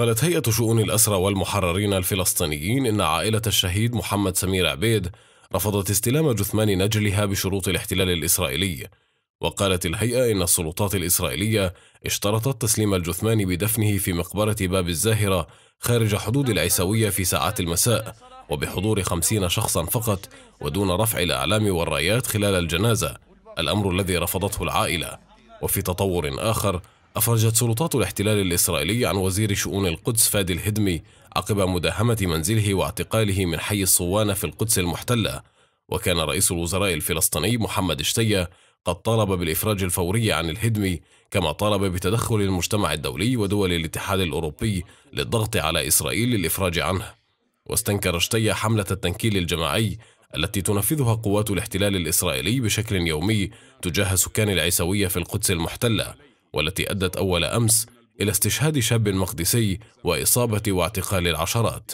قالت هيئة شؤون الأسرى والمحررين الفلسطينيين إن عائلة الشهيد محمد سمير عبيد رفضت استلام جثمان نجلها بشروط الاحتلال الإسرائيلي وقالت الهيئة إن السلطات الإسرائيلية اشترطت تسليم الجثمان بدفنه في مقبرة باب الزاهرة خارج حدود العيسوية في ساعات المساء وبحضور خمسين شخصا فقط ودون رفع الأعلام والرايات خلال الجنازة الأمر الذي رفضته العائلة وفي تطور آخر أفرجت سلطات الاحتلال الإسرائيلي عن وزير شؤون القدس فادي الهدمي عقب مداهمة منزله واعتقاله من حي الصوانة في القدس المحتلة وكان رئيس الوزراء الفلسطيني محمد شتية قد طالب بالإفراج الفوري عن الهدمي كما طالب بتدخل المجتمع الدولي ودول الاتحاد الأوروبي للضغط على إسرائيل للإفراج عنه واستنكر شتية حملة التنكيل الجماعي التي تنفذها قوات الاحتلال الإسرائيلي بشكل يومي تجاه سكان العيسوية في القدس المحتلة والتي أدت أول أمس إلى استشهاد شاب مقدسي وإصابة واعتقال العشرات